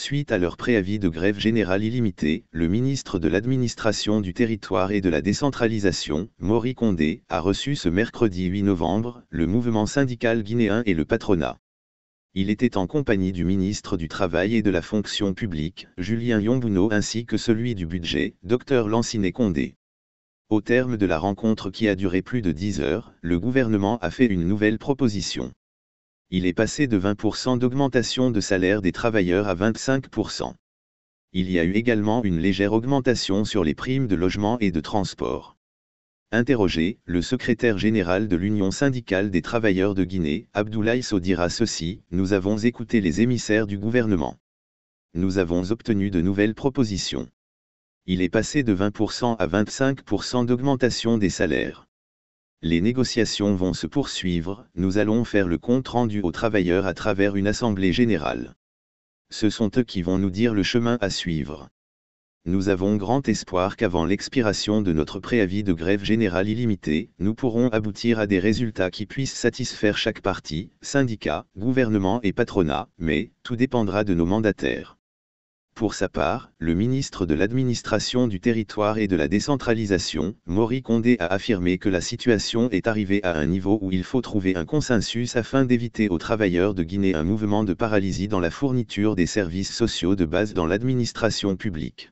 Suite à leur préavis de grève générale illimitée, le ministre de l'Administration du Territoire et de la Décentralisation, Maury Condé, a reçu ce mercredi 8 novembre le mouvement syndical guinéen et le patronat. Il était en compagnie du ministre du Travail et de la Fonction publique, Julien Yombouno, ainsi que celui du Budget, Dr Lanciné Condé. Au terme de la rencontre qui a duré plus de 10 heures, le gouvernement a fait une nouvelle proposition il est passé de 20% d'augmentation de salaire des travailleurs à 25%. Il y a eu également une légère augmentation sur les primes de logement et de transport. Interrogé, le secrétaire général de l'Union syndicale des travailleurs de Guinée, Abdoulaye Saudira dira ceci, nous avons écouté les émissaires du gouvernement. Nous avons obtenu de nouvelles propositions. Il est passé de 20% à 25% d'augmentation des salaires. Les négociations vont se poursuivre, nous allons faire le compte rendu aux travailleurs à travers une assemblée générale. Ce sont eux qui vont nous dire le chemin à suivre. Nous avons grand espoir qu'avant l'expiration de notre préavis de grève générale illimitée, nous pourrons aboutir à des résultats qui puissent satisfaire chaque parti, syndicat, gouvernement et patronat, mais tout dépendra de nos mandataires. Pour sa part, le ministre de l'Administration du Territoire et de la Décentralisation, Maury Condé a affirmé que la situation est arrivée à un niveau où il faut trouver un consensus afin d'éviter aux travailleurs de Guinée un mouvement de paralysie dans la fourniture des services sociaux de base dans l'administration publique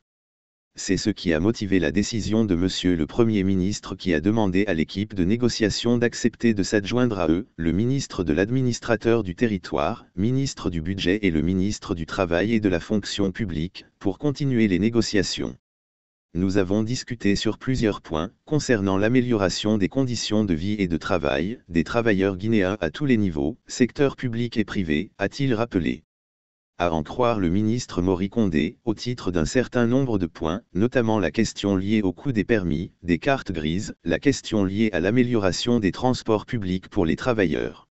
c'est ce qui a motivé la décision de M. le Premier ministre qui a demandé à l'équipe de négociation d'accepter de s'adjoindre à eux, le ministre de l'administrateur du territoire, ministre du budget et le ministre du travail et de la fonction publique, pour continuer les négociations. Nous avons discuté sur plusieurs points, concernant l'amélioration des conditions de vie et de travail des travailleurs guinéens à tous les niveaux, secteur public et privé, a-t-il rappelé à en croire le ministre Maurice Condé, au titre d'un certain nombre de points, notamment la question liée au coût des permis, des cartes grises, la question liée à l'amélioration des transports publics pour les travailleurs.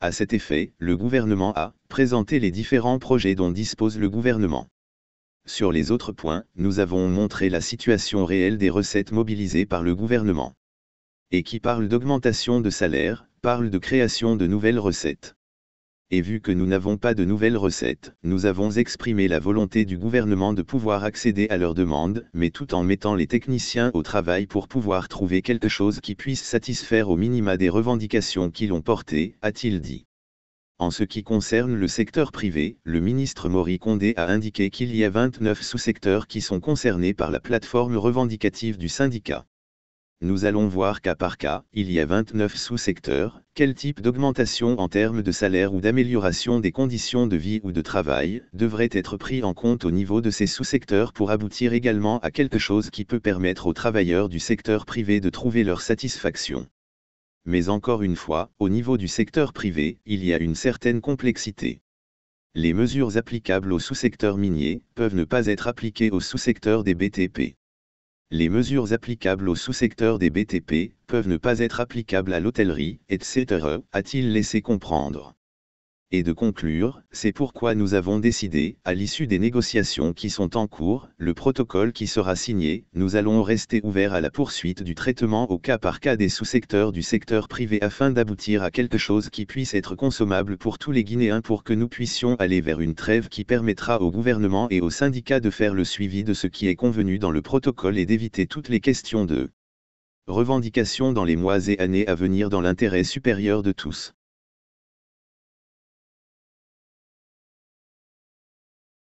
À cet effet, le gouvernement a présenté les différents projets dont dispose le gouvernement. Sur les autres points, nous avons montré la situation réelle des recettes mobilisées par le gouvernement. Et qui parle d'augmentation de salaire, parle de création de nouvelles recettes et vu que nous n'avons pas de nouvelles recettes, nous avons exprimé la volonté du gouvernement de pouvoir accéder à leurs demandes, mais tout en mettant les techniciens au travail pour pouvoir trouver quelque chose qui puisse satisfaire au minima des revendications qui l'ont portées a-t-il dit. En ce qui concerne le secteur privé, le ministre Maurice Condé a indiqué qu'il y a 29 sous-secteurs qui sont concernés par la plateforme revendicative du syndicat. Nous allons voir cas par cas, il y a 29 sous-secteurs, quel type d'augmentation en termes de salaire ou d'amélioration des conditions de vie ou de travail devrait être pris en compte au niveau de ces sous-secteurs pour aboutir également à quelque chose qui peut permettre aux travailleurs du secteur privé de trouver leur satisfaction. Mais encore une fois, au niveau du secteur privé, il y a une certaine complexité. Les mesures applicables au sous-secteur minier peuvent ne pas être appliquées au sous-secteur des BTP les mesures applicables au sous-secteur des BTP peuvent ne pas être applicables à l'hôtellerie, etc., a-t-il laissé comprendre et de conclure, c'est pourquoi nous avons décidé, à l'issue des négociations qui sont en cours, le protocole qui sera signé, nous allons rester ouverts à la poursuite du traitement au cas par cas des sous-secteurs du secteur privé afin d'aboutir à quelque chose qui puisse être consommable pour tous les Guinéens pour que nous puissions aller vers une trêve qui permettra au gouvernement et aux syndicats de faire le suivi de ce qui est convenu dans le protocole et d'éviter toutes les questions de revendications dans les mois et années à venir dans l'intérêt supérieur de tous.